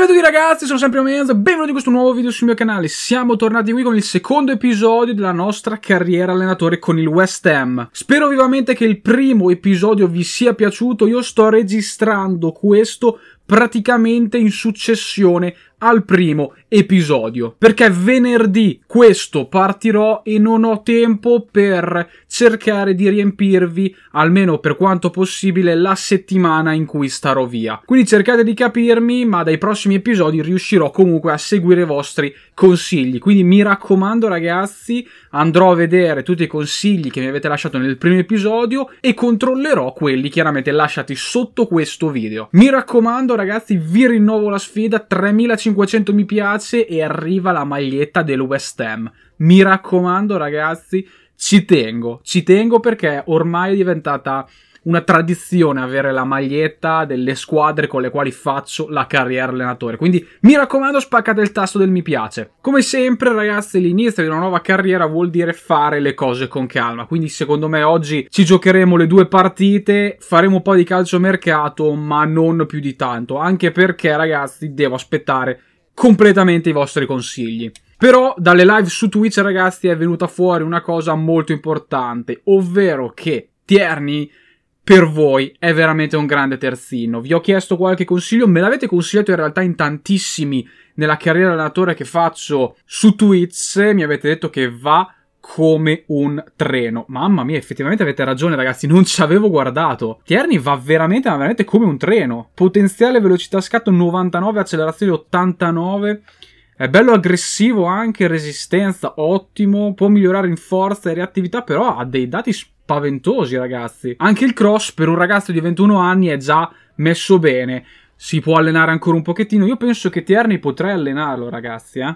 Salve a tutti ragazzi, sono sempre Omenzo, benvenuti in questo nuovo video sul mio canale. Siamo tornati qui con il secondo episodio della nostra carriera allenatore con il West Ham. Spero vivamente che il primo episodio vi sia piaciuto, io sto registrando questo praticamente in successione al primo episodio perché venerdì questo partirò e non ho tempo per cercare di riempirvi almeno per quanto possibile la settimana in cui starò via quindi cercate di capirmi ma dai prossimi episodi riuscirò comunque a seguire i vostri consigli quindi mi raccomando ragazzi andrò a vedere tutti i consigli che mi avete lasciato nel primo episodio e controllerò quelli chiaramente lasciati sotto questo video mi raccomando ragazzi vi rinnovo la sfida 3500 500 mi piace e arriva la maglietta del West Ham. Mi raccomando ragazzi, ci tengo, ci tengo perché ormai è diventata una tradizione avere la maglietta delle squadre con le quali faccio la carriera allenatore. Quindi mi raccomando, spaccate il tasto del mi piace. Come sempre, ragazzi, l'inizio di una nuova carriera vuol dire fare le cose con calma. Quindi, secondo me, oggi ci giocheremo le due partite, faremo un po' di calcio mercato, ma non più di tanto. Anche perché, ragazzi, devo aspettare completamente i vostri consigli. Però dalle live su Twitch ragazzi è venuta fuori una cosa molto importante, ovvero che Tierney per voi è veramente un grande terzino. Vi ho chiesto qualche consiglio, me l'avete consigliato in realtà in tantissimi nella carriera allenatore che faccio su Twitch, mi avete detto che va come un treno. Mamma mia, effettivamente avete ragione, ragazzi. Non ci avevo guardato. Tierney va veramente, ma veramente come un treno. Potenziale velocità scatto 99, accelerazione 89. È bello aggressivo anche, resistenza ottimo, può migliorare in forza e reattività, però ha dei dati spaventosi, ragazzi. Anche il cross per un ragazzo di 21 anni è già messo bene. Si può allenare ancora un pochettino. Io penso che Tierney potrei allenarlo, ragazzi, eh.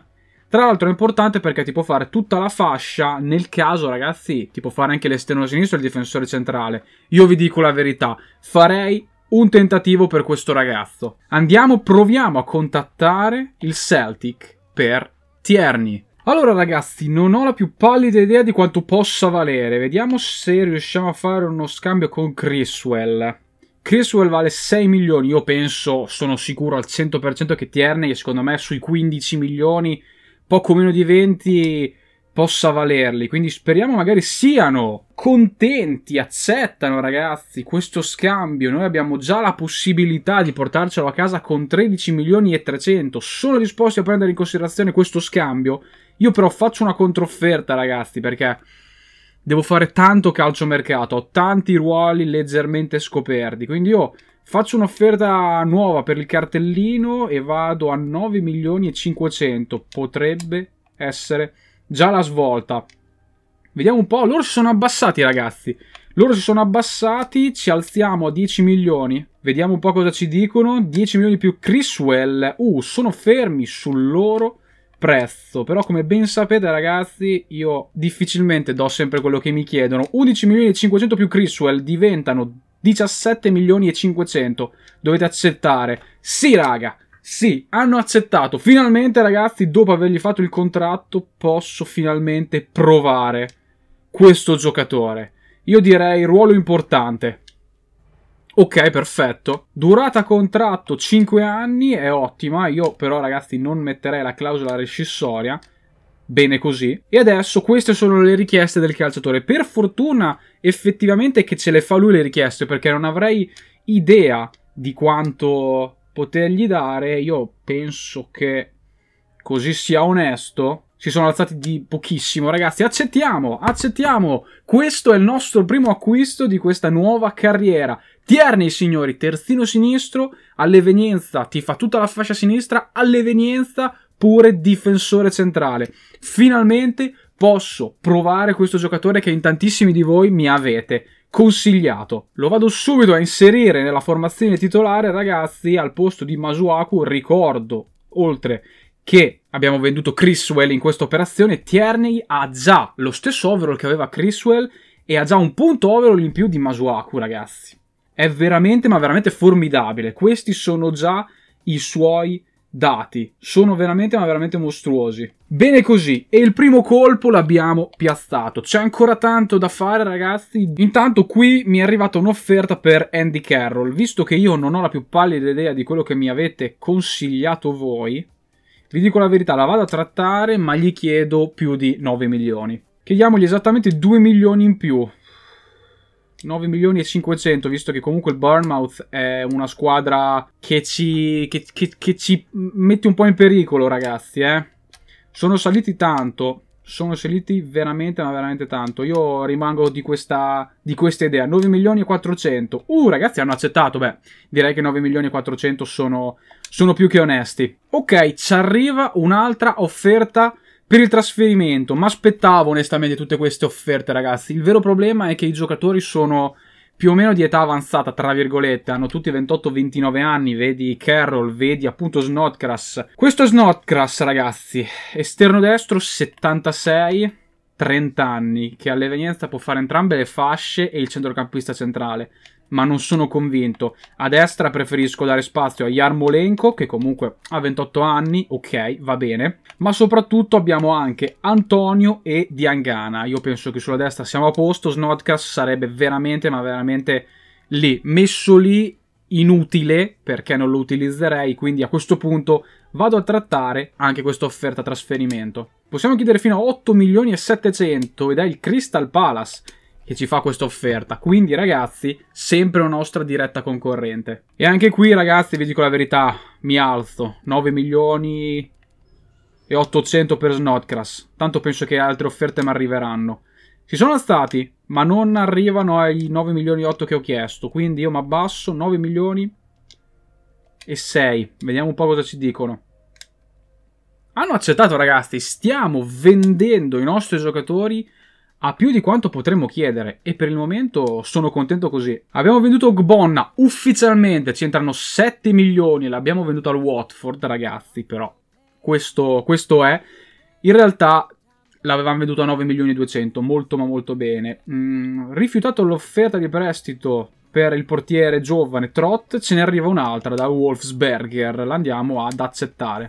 Tra l'altro è importante perché ti può fare tutta la fascia, nel caso ragazzi, ti può fare anche l'esterno sinistro e il difensore centrale. Io vi dico la verità, farei un tentativo per questo ragazzo. Andiamo, proviamo a contattare il Celtic per Tierney. Allora ragazzi, non ho la più pallida idea di quanto possa valere. Vediamo se riusciamo a fare uno scambio con Criswell. Criswell vale 6 milioni, io penso, sono sicuro al 100% che Tierney, secondo me, sui 15 milioni poco meno di 20 possa valerli. Quindi speriamo magari siano contenti, accettano ragazzi questo scambio. Noi abbiamo già la possibilità di portarcelo a casa con 13 milioni e 300. Sono disposti a prendere in considerazione questo scambio. Io però faccio una controfferta ragazzi perché devo fare tanto calciomercato. Ho tanti ruoli leggermente scoperti. Quindi io Faccio un'offerta nuova per il cartellino e vado a 9 milioni e 500. Potrebbe essere già la svolta. Vediamo un po'. Loro si sono abbassati, ragazzi. Loro si sono abbassati, ci alziamo a 10 milioni. Vediamo un po' cosa ci dicono. 10 milioni più Criswell. Uh, sono fermi sul loro prezzo. Però come ben sapete ragazzi, io difficilmente do sempre quello che mi chiedono. 11 milioni e 500 più Criswell diventano 17 milioni e 500. Dovete accettare. Sì, raga. Sì, hanno accettato. Finalmente, ragazzi, dopo avergli fatto il contratto, posso finalmente provare questo giocatore. Io direi ruolo importante. Ok, perfetto. Durata contratto 5 anni è ottima. Io però, ragazzi, non metterei la clausola rescissoria bene così. E adesso queste sono le richieste del calciatore. Per fortuna effettivamente che ce le fa lui le richieste perché non avrei idea di quanto potergli dare. Io penso che così sia onesto. Si sono alzati di pochissimo, ragazzi. Accettiamo, accettiamo. Questo è il nostro primo acquisto di questa nuova carriera. Tierney, signori, terzino sinistro, all'evenienza, ti fa tutta la fascia sinistra, all'evenienza pure difensore centrale. Finalmente posso provare questo giocatore che in tantissimi di voi mi avete consigliato. Lo vado subito a inserire nella formazione titolare, ragazzi, al posto di Masuaku, ricordo, oltre che abbiamo venduto Chriswell in questa operazione, Tierney ha già lo stesso overall che aveva Chriswell e ha già un punto overall in più di Masuaku, ragazzi. È veramente, ma veramente formidabile. Questi sono già i suoi dati. Sono veramente, ma veramente mostruosi. Bene così, e il primo colpo l'abbiamo piazzato. C'è ancora tanto da fare, ragazzi. Intanto qui mi è arrivata un'offerta per Andy Carroll. Visto che io non ho la più pallida idea di quello che mi avete consigliato voi, vi dico la verità, la vado a trattare, ma gli chiedo più di 9 milioni. Chiediamogli esattamente 2 milioni in più. 9 milioni e 500, visto che comunque il Bournemouth è una squadra che ci, che, che, che ci mette un po' in pericolo, ragazzi. Eh. Sono saliti tanto, sono saliti veramente, ma veramente tanto. Io rimango di questa, di questa idea. 9 milioni e 400. Uh, ragazzi, hanno accettato. Beh, direi che 9 milioni e 400 sono, sono più che onesti. Ok, ci arriva un'altra offerta per il trasferimento. Ma aspettavo onestamente tutte queste offerte, ragazzi. Il vero problema è che i giocatori sono più o meno di età avanzata, tra virgolette, hanno tutti 28-29 anni, vedi Carroll, vedi appunto Snotgrass. Questo Snotgrass, ragazzi, esterno destro 76, 30 anni, che all'evenienza può fare entrambe le fasce e il centrocampista centrale ma non sono convinto. A destra preferisco dare spazio a Yarmolenko, che comunque ha 28 anni, ok, va bene. Ma soprattutto abbiamo anche Antonio e Diangana. Io penso che sulla destra siamo a posto. Snodcast sarebbe veramente, ma veramente lì, messo lì inutile perché non lo utilizzerei, quindi a questo punto vado a trattare anche questa offerta trasferimento. Possiamo chiedere fino a 8 milioni e 700 ed è il Crystal Palace che ci fa questa offerta. Quindi, ragazzi, sempre una nostra diretta concorrente. E anche qui, ragazzi, vi dico la verità, mi alzo. 9 milioni e 800 per Snodgrass. Tanto penso che altre offerte mi arriveranno. Ci sono stati, ma non arrivano ai 9 milioni e 8 che ho chiesto. Quindi io mi abbasso, 9 milioni e 6. Vediamo un po' cosa ci dicono. Hanno accettato, ragazzi. Stiamo vendendo i nostri giocatori a più di quanto potremmo chiedere e per il momento sono contento così. Abbiamo venduto Gbonna ufficialmente, ci entrano 7 milioni, l'abbiamo venduto al Watford ragazzi però. Questo, questo è. In realtà l'avevamo venduto a 9 milioni e 200, molto ma molto bene. Mm, rifiutato l'offerta di prestito per il portiere giovane Trot, ce ne arriva un'altra da Wolfsberger, l'andiamo ad accettare.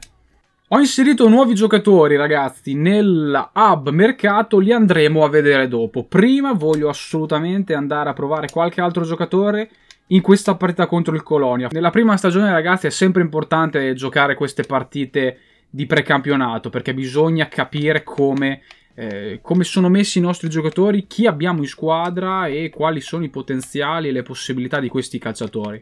Ho inserito nuovi giocatori, ragazzi, nel hub mercato, li andremo a vedere dopo. Prima voglio assolutamente andare a provare qualche altro giocatore in questa partita contro il Colonia. Nella prima stagione, ragazzi, è sempre importante giocare queste partite di precampionato, perché bisogna capire come, eh, come sono messi i nostri giocatori, chi abbiamo in squadra e quali sono i potenziali e le possibilità di questi calciatori.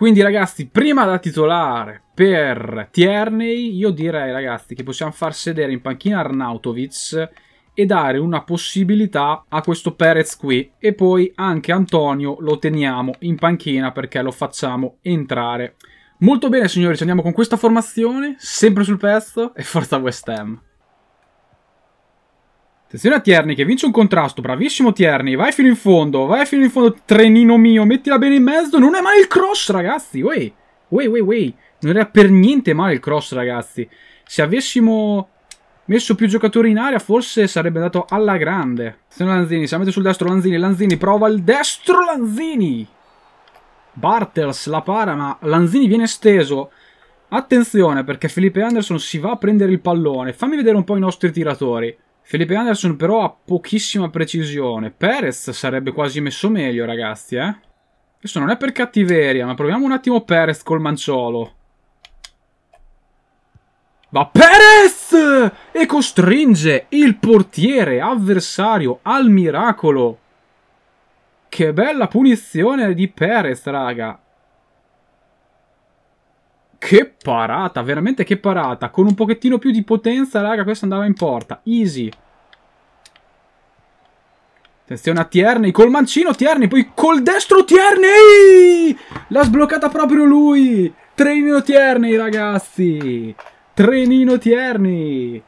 Quindi ragazzi, prima da titolare per Tierney, io direi ragazzi che possiamo far sedere in panchina Arnautovic e dare una possibilità a questo Perez qui. E poi anche Antonio lo teniamo in panchina perché lo facciamo entrare. Molto bene signori, ci andiamo con questa formazione, sempre sul pezzo e forza West Ham. Attenzione a Tierney che vince un contrasto, bravissimo Tierney, vai fino in fondo, vai fino in fondo, trenino mio, mettila bene in mezzo, non è male il cross ragazzi, wey, wey, wey, wey, non era per niente male il cross ragazzi, se avessimo messo più giocatori in aria forse sarebbe andato alla grande. Attenzione Lanzini, si mette sul destro Lanzini, Lanzini prova il destro Lanzini, Bartels la para ma Lanzini viene steso, attenzione perché Felipe Anderson si va a prendere il pallone, fammi vedere un po' i nostri tiratori. Felipe Anderson però ha pochissima precisione. Perez sarebbe quasi messo meglio, ragazzi, eh? Questo non è per cattiveria, ma proviamo un attimo Perez col manciolo. Va Perez! E costringe il portiere avversario al miracolo. Che bella punizione di Perez, raga. Che parata, veramente che parata. Con un pochettino più di potenza, raga, questo andava in porta. Easy. Attenzione a Tierney, col mancino Tierney, poi col destro Tierney! L'ha sbloccata proprio lui! Trenino Tierney, ragazzi! Trenino Tierney!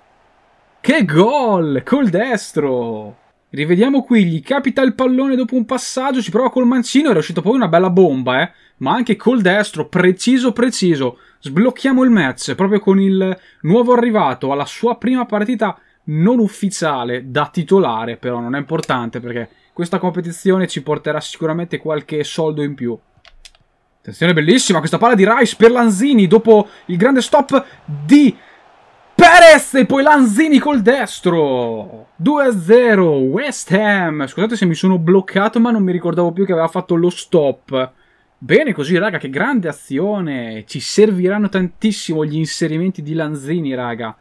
Che gol! Col destro! Rivediamo qui, gli capita il pallone dopo un passaggio, ci prova col mancino, è uscito poi una bella bomba, eh? Ma anche col destro, preciso, preciso. Sblocchiamo il match, proprio con il nuovo arrivato alla sua prima partita non ufficiale da titolare, però non è importante perché questa competizione ci porterà sicuramente qualche soldo in più. Attenzione bellissima, questa palla di Rice per Lanzini dopo il grande stop di Perez e poi Lanzini col destro. 2-0 West Ham. Scusate se mi sono bloccato ma non mi ricordavo più che aveva fatto lo stop. Bene così raga, che grande azione. Ci serviranno tantissimo gli inserimenti di Lanzini raga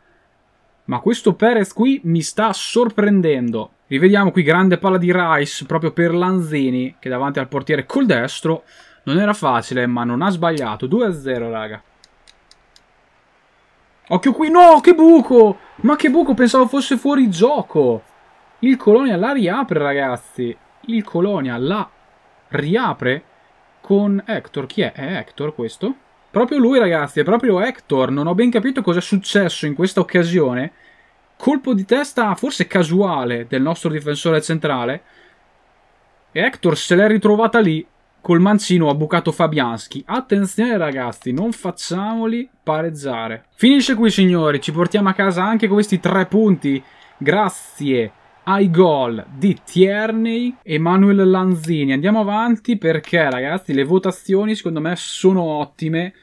ma questo Perez qui mi sta sorprendendo. Rivediamo qui grande palla di Rice proprio per Lanzini che davanti al portiere col destro non era facile ma non ha sbagliato. 2-0 raga. Occhio qui, no che buco! Ma che buco, pensavo fosse fuori gioco. Il Colonia la riapre ragazzi. Il Colonia la riapre con Hector. Chi è? È Hector questo? Proprio lui, ragazzi, è proprio Hector. Non ho ben capito cosa è successo in questa occasione. Colpo di testa forse casuale del nostro difensore centrale. E Hector se l'è ritrovata lì. Col mancino ha bucato Fabianski. Attenzione ragazzi, non facciamoli pareggiare. Finisce qui signori, ci portiamo a casa anche questi tre punti. Grazie ai gol di Tierney e Manuel Lanzini. Andiamo avanti perché, ragazzi, le votazioni secondo me sono ottime.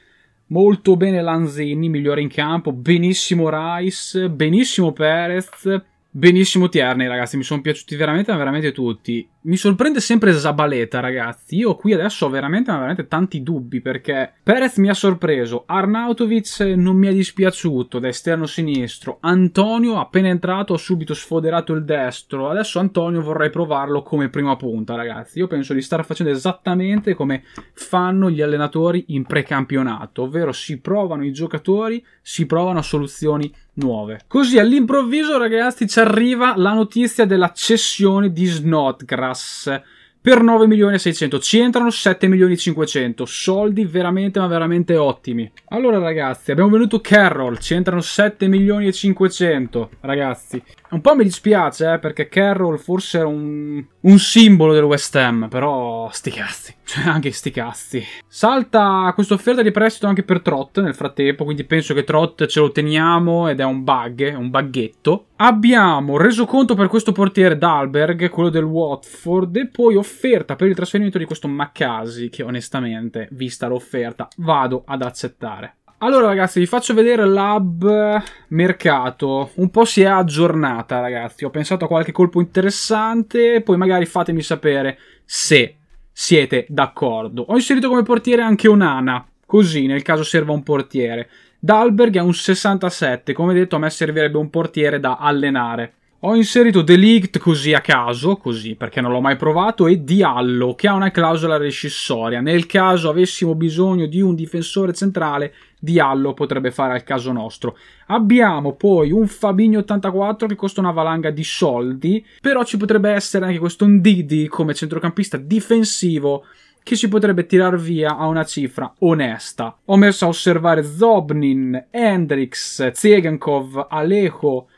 Molto bene Lanzini, migliore in campo, benissimo Rice, benissimo Perez, benissimo Tierney, ragazzi, mi sono piaciuti veramente, veramente tutti. Mi sorprende sempre Zabaleta, ragazzi. Io qui adesso ho veramente, veramente tanti dubbi perché Perez mi ha sorpreso, Arnautovic eh, non mi è dispiaciuto da esterno sinistro, Antonio appena entrato ha subito sfoderato il destro, adesso Antonio vorrei provarlo come prima punta, ragazzi. Io penso di star facendo esattamente come fanno gli allenatori in precampionato, ovvero si provano i giocatori, si provano soluzioni nuove. Così all'improvviso, ragazzi, ci arriva la notizia della cessione di Snodgrass Pass per 9 milioni e 600 ci entrano 7 milioni e 500 soldi veramente ma veramente ottimi allora ragazzi abbiamo venuto Carroll ci entrano 7 milioni e 500 ragazzi un po' mi dispiace eh, perché Carroll forse era un un simbolo del West Ham, però sti cazzi, cioè anche sti cazzi. Salta questa offerta di prestito anche per Trot nel frattempo, quindi penso che Trot ce lo teniamo ed è un bug, è un baghetto. Abbiamo reso conto per questo portiere d'Alberg, quello del Watford, e poi offerta per il trasferimento di questo Maccasi, che onestamente, vista l'offerta, vado ad accettare. Allora ragazzi vi faccio vedere l'hub mercato, un po' si è aggiornata ragazzi, ho pensato a qualche colpo interessante, poi magari fatemi sapere se siete d'accordo. Ho inserito come portiere anche un'ana, così nel caso serva un portiere. Dalberg è un 67, come detto a me servirebbe un portiere da allenare. Ho inserito Delict così a caso, così perché non l'ho mai provato, e Diallo che ha una clausola rescissoria. Nel caso avessimo bisogno di un difensore centrale Diallo potrebbe fare al caso nostro. Abbiamo poi un Fabinho 84 che costa una valanga di soldi, però ci potrebbe essere anche questo Ndidi come centrocampista difensivo che si potrebbe tirar via a una cifra onesta. Ho messo a osservare Zobnin, Hendrix, Zegankov, Alejo,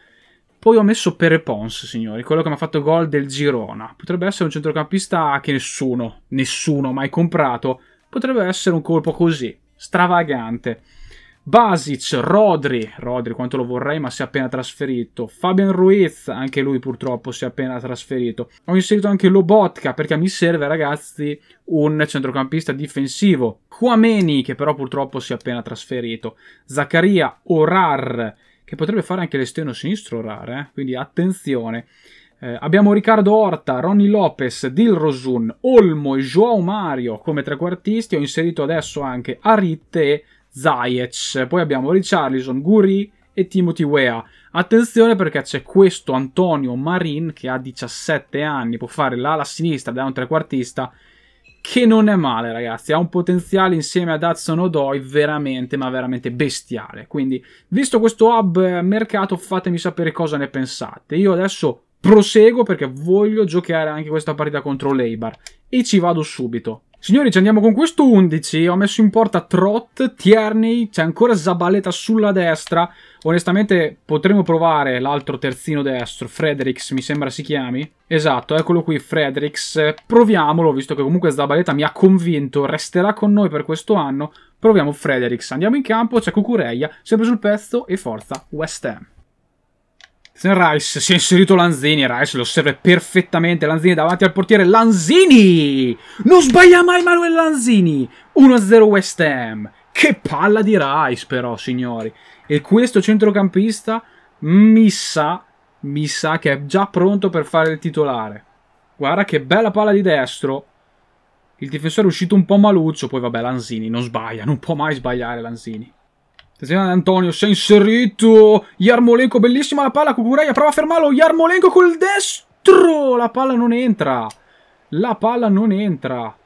poi ho messo Perepons, signori, quello che mi ha fatto gol del Girona. Potrebbe essere un centrocampista che nessuno, nessuno ha mai comprato. Potrebbe essere un colpo così stravagante. Basic, Rodri, Rodri quanto lo vorrei ma si è appena trasferito, Fabian Ruiz, anche lui purtroppo si è appena trasferito, ho inserito anche Lobotka perché mi serve ragazzi un centrocampista difensivo, Quameni che però purtroppo si è appena trasferito, Zaccaria, Orar che potrebbe fare anche l'esterno sinistro Orar, eh? quindi attenzione. Eh, abbiamo Riccardo Orta, Ronny Lopez, Dil Rosun, Olmo e Joao Mario come trequartisti. Ho inserito adesso anche Arit e Zayec. Poi abbiamo Richarlison, Guri e Timothy Wea. Attenzione perché c'è questo Antonio Marin che ha 17 anni, può fare l'ala sinistra da un trequartista che non è male ragazzi, ha un potenziale insieme ad Hudson Odoi veramente ma veramente bestiale. Quindi visto questo hub eh, mercato fatemi sapere cosa ne pensate. Io adesso proseguo perché voglio giocare anche questa partita contro l'Eibar e ci vado subito. Signori, ci andiamo con questo 11. Ho messo in porta Trot, Tierney, c'è ancora Zabaleta sulla destra. Onestamente potremmo provare l'altro terzino destro, Fredericks mi sembra si chiami. Esatto, eccolo qui Fredericks. Proviamolo, visto che comunque Zabaleta mi ha convinto, resterà con noi per questo anno. Proviamo Fredericks. Andiamo in campo, c'è Cucureia, sempre sul pezzo e forza West Ham. Rice si è inserito Lanzini, Rice lo serve perfettamente, Lanzini davanti al portiere, Lanzini! Non sbaglia mai Manuel Lanzini! 1-0 West Ham, che palla di Rice però signori, e questo centrocampista mi sa, mi sa che è già pronto per fare il titolare. Guarda che bella palla di destro, il difensore è uscito un po' maluccio, poi vabbè Lanzini non sbaglia, non può mai sbagliare Lanzini. Attenzione Antonio, si è inserito Yarmolenko, bellissima la palla, Kukureya prova a fermarlo, Yarmolenko col destro, la palla non entra, la palla non entra.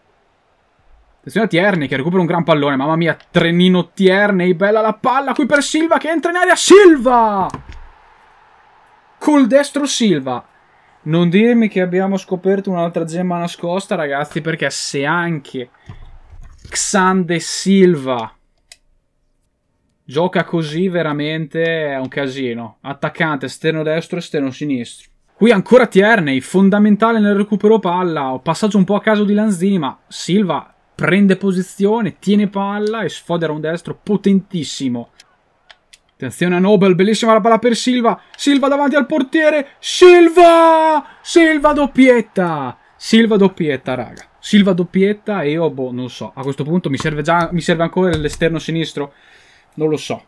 Attenzione a Tierney che recupera un gran pallone, mamma mia, trenino Tierney, bella la palla qui per Silva che entra in aria, Silva! Col destro Silva. Non dirmi che abbiamo scoperto un'altra gemma nascosta ragazzi perché se anche Xande Silva Gioca così veramente è un casino. Attaccante esterno destro, e esterno sinistro. Qui ancora Tierney, fondamentale nel recupero palla. Ho Passaggio un po' a caso di Lanzini, ma Silva prende posizione, tiene palla e sfodera un destro potentissimo. Attenzione a Nobel, bellissima la palla per Silva. Silva davanti al portiere. Silva! Silva doppietta! Silva doppietta, raga. Silva doppietta e io, oh boh, non so. A questo punto mi serve, già, mi serve ancora l'esterno sinistro. Non lo so.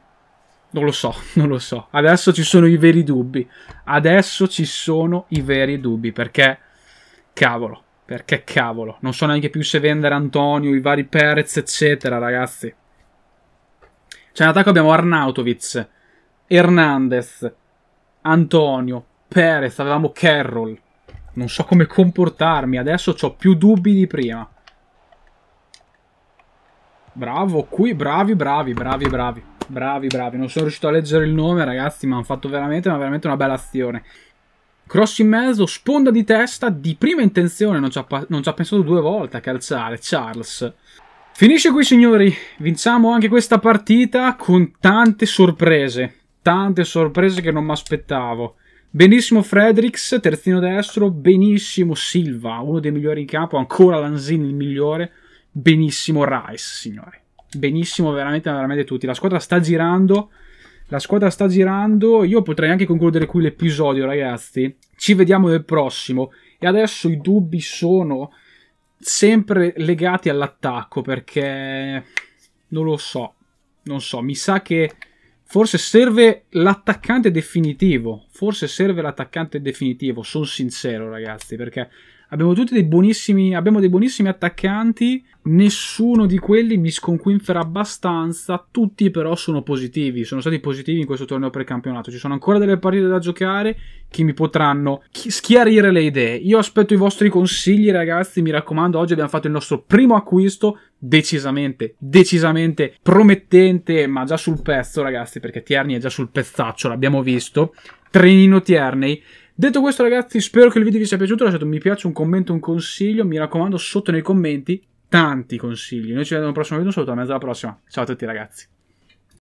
Non lo so, non lo so. Adesso ci sono i veri dubbi. Adesso ci sono i veri dubbi perché cavolo, perché cavolo, non so neanche più se vendere Antonio, i vari Perez, eccetera, ragazzi. Cioè, in attacco abbiamo Arnautovic, Hernandez, Antonio, Perez, avevamo Carroll. Non so come comportarmi, adesso ho più dubbi di prima. Bravo, qui, bravi, bravi, bravi, bravi. Bravi, bravi. Non sono riuscito a leggere il nome, ragazzi, ma hanno fatto veramente, ma veramente una bella azione. Cross in mezzo, sponda di testa, di prima intenzione, non ci ha, non ci ha pensato due volte a calciare, Charles. Finisce qui signori, vinciamo anche questa partita con tante sorprese, tante sorprese che non mi aspettavo. Benissimo Fredericks, terzino destro, benissimo Silva, uno dei migliori in campo, ancora Lanzini il migliore benissimo Rice, signori. Benissimo, veramente, veramente tutti. La squadra sta girando. La squadra sta girando. Io potrei anche concludere qui l'episodio, ragazzi. Ci vediamo nel prossimo. E adesso i dubbi sono sempre legati all'attacco perché non lo so. Non so, mi sa che forse serve l'attaccante definitivo. Forse serve l'attaccante definitivo. Sono sincero, ragazzi, perché Abbiamo tutti dei buonissimi, abbiamo dei buonissimi attaccanti, nessuno di quelli mi sconquinfera abbastanza, tutti però sono positivi, sono stati positivi in questo torneo precampionato, ci sono ancora delle partite da giocare che mi potranno schiarire le idee. Io aspetto i vostri consigli ragazzi, mi raccomando, oggi abbiamo fatto il nostro primo acquisto decisamente, decisamente promettente, ma già sul pezzo ragazzi, perché Tierney è già sul pezzaccio, l'abbiamo visto. Trenino Tierney Detto questo ragazzi, spero che il video vi sia piaciuto, lasciate un mi piace, un commento, un consiglio, mi raccomando sotto nei commenti tanti consigli. Noi ci vediamo al prossimo video, un saluto, a mezzo alla prossima. Ciao a tutti ragazzi.